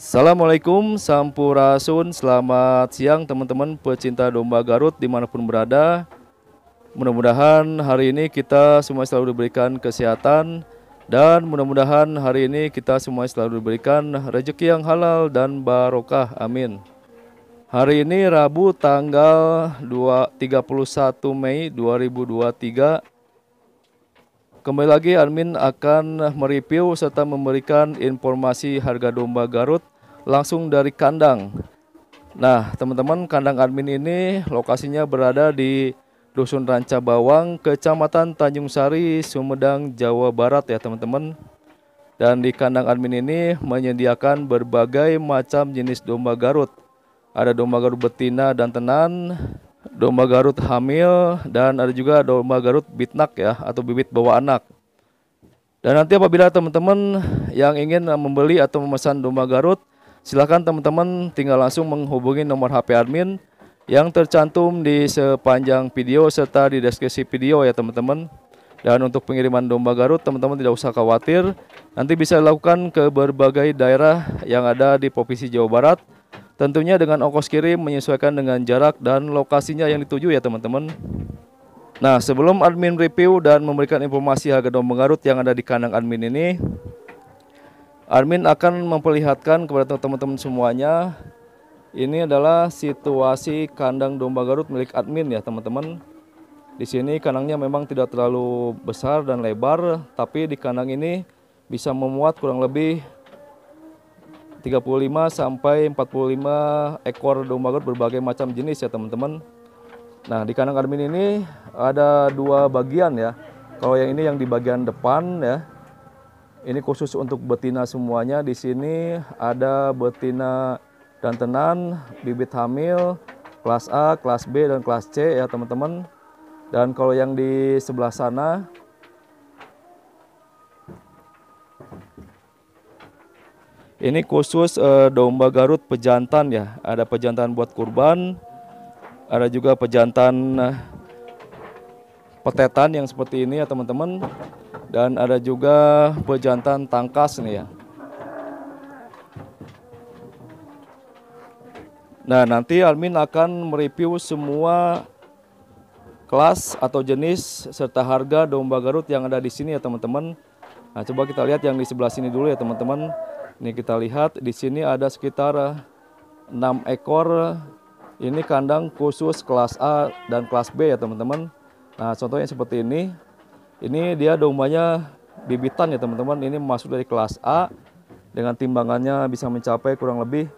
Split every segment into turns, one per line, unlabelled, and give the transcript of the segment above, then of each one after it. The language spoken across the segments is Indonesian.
Assalamualaikum Sampurasun Selamat siang teman-teman pecinta domba Garut dimanapun berada Mudah-mudahan hari ini kita semua selalu diberikan kesehatan Dan mudah-mudahan hari ini kita semua selalu diberikan rejeki yang halal dan barokah Amin Hari ini Rabu tanggal 2, 31 Mei 2023 Kembali lagi Armin akan mereview serta memberikan informasi harga domba Garut langsung dari kandang. Nah, teman-teman, kandang Armin ini lokasinya berada di Dusun Ranca Bawang, Kecamatan Tanjung Sari, Sumedang, Jawa Barat ya, teman-teman. Dan di kandang Armin ini menyediakan berbagai macam jenis domba Garut. Ada domba Garut betina dan tenan, domba Garut hamil dan ada juga domba Garut bitnak ya atau bibit bawa anak. Dan nanti apabila teman-teman yang ingin membeli atau memesan domba Garut, silahkan teman-teman tinggal langsung menghubungi nomor HP admin yang tercantum di sepanjang video serta di deskripsi video ya teman-teman. Dan untuk pengiriman domba Garut, teman-teman tidak usah khawatir, nanti bisa dilakukan ke berbagai daerah yang ada di Provinsi Jawa Barat Tentunya dengan ongkos kirim menyesuaikan dengan jarak dan lokasinya yang dituju ya teman-teman. Nah, sebelum admin review dan memberikan informasi harga domba Garut yang ada di kandang admin ini, admin akan memperlihatkan kepada teman-teman semuanya ini adalah situasi kandang domba Garut milik admin ya teman-teman. Di sini kandangnya memang tidak terlalu besar dan lebar, tapi di kandang ini bisa memuat kurang lebih 35 sampai 45 ekor domba garut berbagai macam jenis ya teman-teman. Nah di kandang admin ini ada dua bagian ya. Kalau yang ini yang di bagian depan ya. Ini khusus untuk betina semuanya. Di sini ada betina dan tenan, bibit hamil, kelas A, kelas B, dan kelas C ya teman-teman. Dan kalau yang di sebelah sana Ini khusus uh, domba Garut pejantan ya. Ada pejantan buat kurban, ada juga pejantan uh, petetan yang seperti ini ya teman-teman. Dan ada juga pejantan tangkas nih ya. Nah, nanti Almin akan mereview semua kelas atau jenis serta harga domba Garut yang ada di sini ya teman-teman. Nah, coba kita lihat yang di sebelah sini dulu ya teman-teman. Ini kita lihat di sini ada sekitar 6 ekor. Ini kandang khusus kelas A dan kelas B ya teman-teman. Nah contohnya seperti ini. Ini dia dombanya bibitan ya teman-teman. Ini masuk dari kelas A dengan timbangannya bisa mencapai kurang lebih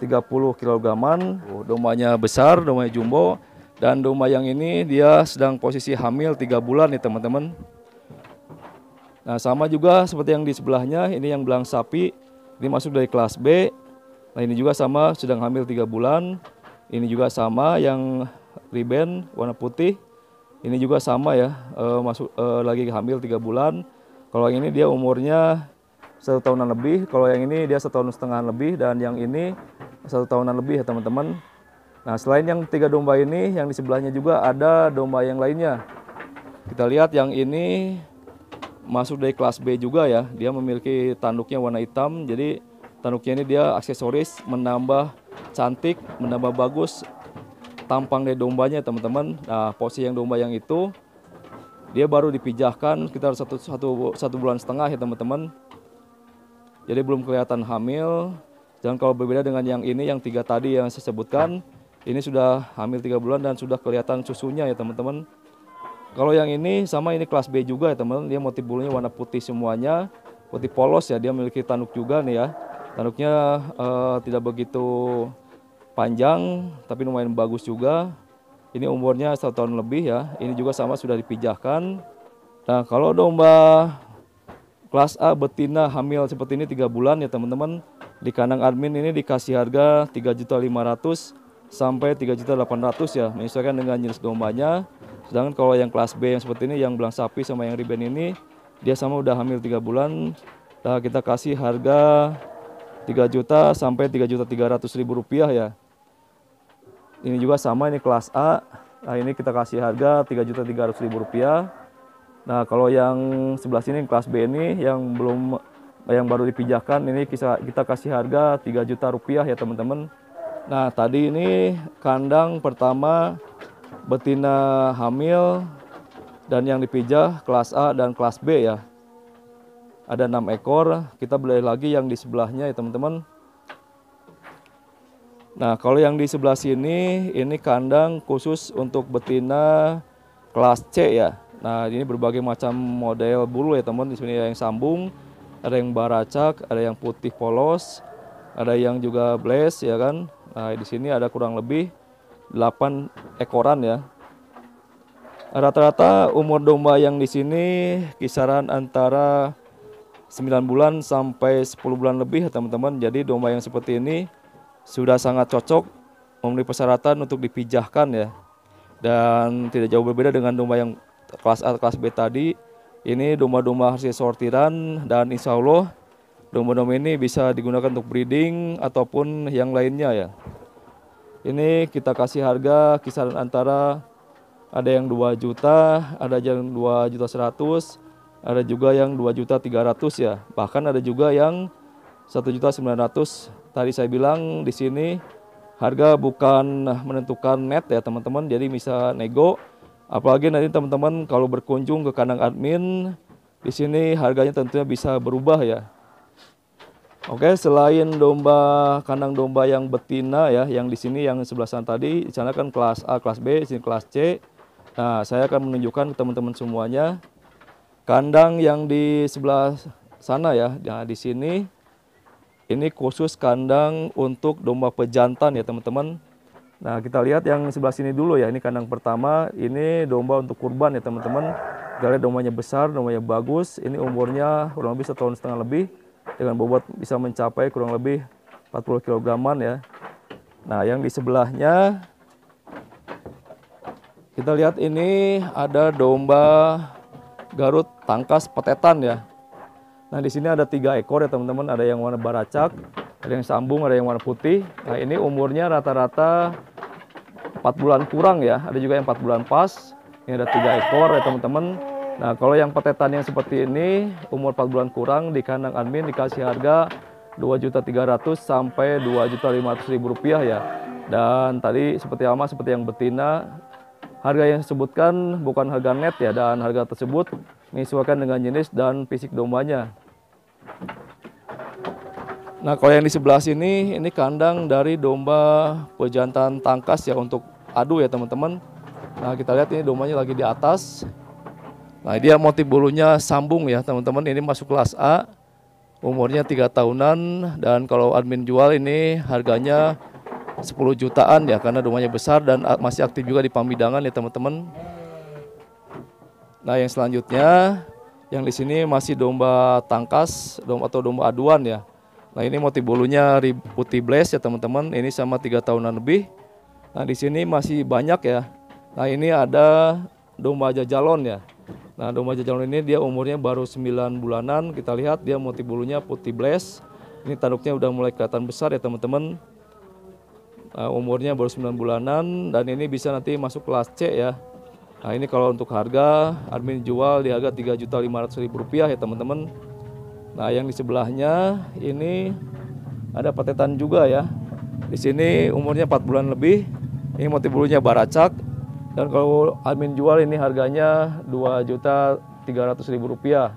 30 kilograman. Dombanya besar, dombanya jumbo. Dan domba yang ini dia sedang posisi hamil 3 bulan nih teman-teman. Nah sama juga seperti yang di sebelahnya, ini yang belang sapi ini masuk dari kelas B. Nah ini juga sama sedang hamil 3 bulan. Ini juga sama yang riben warna putih. Ini juga sama ya, e, masuk e, lagi hamil 3 bulan. Kalau yang ini dia umurnya satu tahunan lebih. Kalau yang ini dia satu tahun setengah lebih dan yang ini satu tahunan lebih ya teman-teman. Nah selain yang tiga domba ini, yang di sebelahnya juga ada domba yang lainnya. Kita lihat yang ini masuk dari kelas B juga ya. Dia memiliki tanduknya warna hitam, jadi tanduknya ini dia aksesoris menambah cantik, menambah bagus tampang dari dombanya teman-teman. Nah posisi yang domba yang itu dia baru dipijahkan sekitar satu, satu, satu bulan setengah ya teman-teman. Jadi belum kelihatan hamil. Jangan kalau berbeda dengan yang ini, yang tiga tadi yang saya sebutkan. Ini sudah hamil tiga bulan dan sudah kelihatan susunya ya teman-teman. Kalau yang ini sama ini kelas B juga ya teman, dia motif bulunya warna putih semuanya, putih polos ya, dia memiliki tanduk juga nih ya. Tanduknya uh, tidak begitu panjang, tapi lumayan bagus juga. Ini umurnya satu tahun lebih ya, ini juga sama sudah dipijahkan. Nah kalau domba kelas A betina hamil seperti ini tiga bulan ya teman-teman, di kandang admin ini dikasih harga 3.500 sampai 3.800 ya, menyesuaikan dengan jenis dombanya. Sedangkan kalau yang kelas B yang seperti ini yang belang sapi sama yang riben ini dia sama udah hamil 3 bulan nah kita kasih harga 3 juta sampai 3 juta 300 ribu rupiah ya. Ini juga sama ini kelas A. Nah ini kita kasih harga 3 juta 300 ribu rupiah. Nah kalau yang sebelah sini kelas B ini yang belum yang baru dipijakan ini kita, kita kasih harga 3 juta rupiah ya teman-teman. Nah tadi ini kandang pertama betina hamil dan yang dipijah kelas A dan kelas B ya. Ada enam ekor, kita beli lagi yang di sebelahnya ya teman-teman. Nah kalau yang di sebelah sini, ini kandang khusus untuk betina kelas C ya. Nah ini berbagai macam model bulu ya teman, di sini ada yang sambung, ada yang baracak, ada yang putih polos, ada yang juga blaze ya kan. Nah di sini ada kurang lebih 8 ekoran ya. Rata-rata umur domba yang di sini kisaran antara 9 bulan sampai 10 bulan lebih teman-teman. Jadi domba yang seperti ini sudah sangat cocok memenuhi persyaratan untuk dipijahkan ya. Dan tidak jauh berbeda dengan domba yang kelas A kelas B tadi. Ini domba-domba hasil sortiran dan insya Allah domba-domba ini bisa digunakan untuk breeding ataupun yang lainnya ya. Ini kita kasih harga kisaran antara ada yang 2 juta, ada yang 2 juta 100, ada juga yang 2 juta 300 ya. Bahkan ada juga yang 1 juta 900. Tadi saya bilang di sini harga bukan menentukan net ya teman-teman, jadi bisa nego. Apalagi nanti teman-teman kalau berkunjung ke kandang admin, di sini harganya tentunya bisa berubah ya. Oke, selain domba kandang domba yang betina ya, yang di sini yang sebelah sana tadi, di sana kan kelas A, kelas B, di sini kelas C. Nah, saya akan menunjukkan ke teman-teman semuanya kandang yang di sebelah sana ya. Nah, di sini ini khusus kandang untuk domba pejantan ya, teman-teman. Nah, kita lihat yang sebelah sini dulu ya. Ini kandang pertama, ini domba untuk kurban ya, teman-teman. Kita lihat dombanya besar, dombanya bagus. Ini umurnya kurang lebih setahun setengah lebih dengan bobot bisa mencapai kurang lebih 40 kg ya. Nah, yang di sebelahnya kita lihat ini ada domba Garut tangkas petetan ya. Nah, di sini ada tiga ekor ya teman-teman. Ada yang warna baracak, ada yang sambung, ada yang warna putih. Nah, ini umurnya rata-rata 4 bulan kurang ya. Ada juga yang 4 bulan pas. Ini ada tiga ekor ya teman-teman. Nah, kalau yang petetan yang seperti ini umur 4 bulan kurang di kandang admin dikasih harga 2.300 sampai 2.500.000 rupiah ya. Dan tadi seperti ama seperti yang betina harga yang disebutkan bukan harga net ya dan harga tersebut menyesuaikan dengan jenis dan fisik dombanya. Nah, kalau yang di sebelah sini ini kandang dari domba pejantan tangkas ya untuk adu ya teman-teman. Nah, kita lihat ini dombanya lagi di atas Nah dia motif bulunya sambung ya teman-teman ini masuk kelas A umurnya tiga tahunan dan kalau admin jual ini harganya 10 jutaan ya karena rumahnya besar dan masih aktif juga di Pamidangan ya teman-teman. Nah yang selanjutnya yang di sini masih domba tangkas domba atau domba aduan ya. Nah ini motif bulunya putih blaze ya teman-teman. Ini sama tiga tahunan lebih. Nah di sini masih banyak ya. Nah ini ada domba jajalon ya. Nah, domba jajalon ini dia umurnya baru 9 bulanan. Kita lihat dia motif bulunya putih bless. Ini tanduknya udah mulai kelihatan besar ya teman-teman. Nah, umurnya baru 9 bulanan dan ini bisa nanti masuk kelas C ya. Nah, ini kalau untuk harga admin jual di harga Rp3.500.000 ya teman-teman. Nah, yang di sebelahnya ini ada patetan juga ya. Di sini umurnya 4 bulan lebih. Ini motif bulunya baracak, dan kalau admin jual ini harganya dua juta tiga ribu rupiah.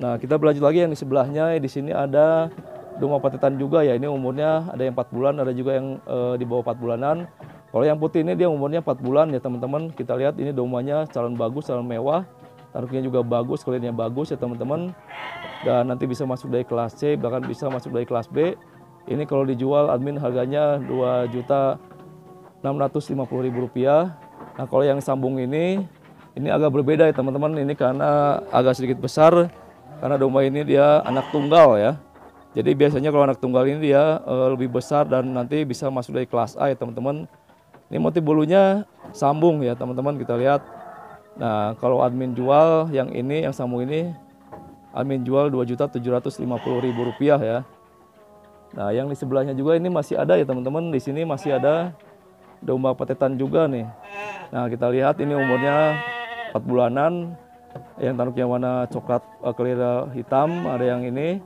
Nah kita belanja lagi yang di sebelahnya di sini ada domba patetan juga ya ini umurnya ada yang 4 bulan ada juga yang e, di bawah 4 bulanan. Kalau yang putih ini dia umurnya 4 bulan ya teman-teman kita lihat ini domanya calon bagus calon mewah. Taruhnya juga bagus, kulitnya bagus ya teman-teman. Dan nanti bisa masuk dari kelas C, bahkan bisa masuk dari kelas B. Ini kalau dijual admin harganya 2 juta Rp650.000. Nah, kalau yang sambung ini ini agak berbeda ya teman-teman. Ini karena agak sedikit besar karena domba ini dia anak tunggal ya. Jadi biasanya kalau anak tunggal ini dia e, lebih besar dan nanti bisa masuk dari kelas A ya teman-teman. Ini motif bulunya sambung ya teman-teman kita lihat. Nah kalau admin jual yang ini yang sambung ini admin jual Rp2.750.000 ya. Nah yang di sebelahnya juga ini masih ada ya teman-teman. Di sini masih ada domba petetan juga nih. Nah kita lihat ini umurnya 4 bulanan, yang tanuknya warna coklat uh, eh, kelira hitam, ada yang ini.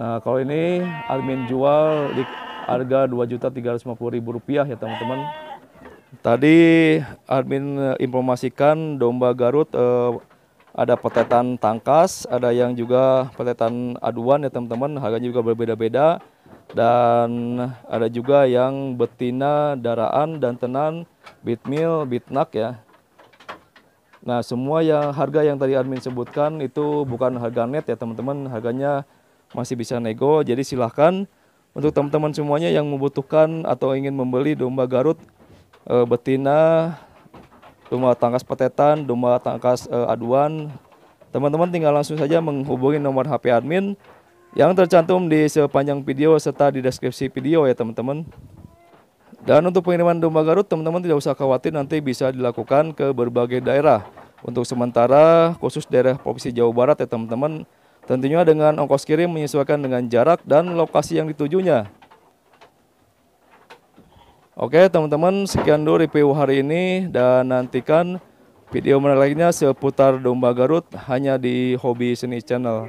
Nah kalau ini admin jual di harga juta rp rupiah ya teman-teman. Tadi admin eh, informasikan domba Garut uh, ada petetan tangkas, ada yang juga petetan aduan ya teman-teman, harganya juga berbeda-beda dan ada juga yang betina, daraan, dan tenan, bitmil, bitnak ya. Nah semua yang harga yang tadi admin sebutkan itu bukan harga net ya teman-teman, harganya masih bisa nego. Jadi silahkan untuk teman-teman semuanya yang membutuhkan atau ingin membeli domba Garut e, betina, domba tangkas petetan, domba tangkas e, aduan, teman-teman tinggal langsung saja menghubungi nomor HP admin yang tercantum di sepanjang video serta di deskripsi video ya teman-teman. Dan untuk pengiriman domba Garut teman-teman tidak usah khawatir nanti bisa dilakukan ke berbagai daerah. Untuk sementara khusus daerah Provinsi Jawa Barat ya teman-teman tentunya dengan ongkos kirim menyesuaikan dengan jarak dan lokasi yang ditujunya. Oke teman-teman sekian dulu review hari ini dan nantikan video menariknya seputar domba Garut hanya di Hobi Seni Channel.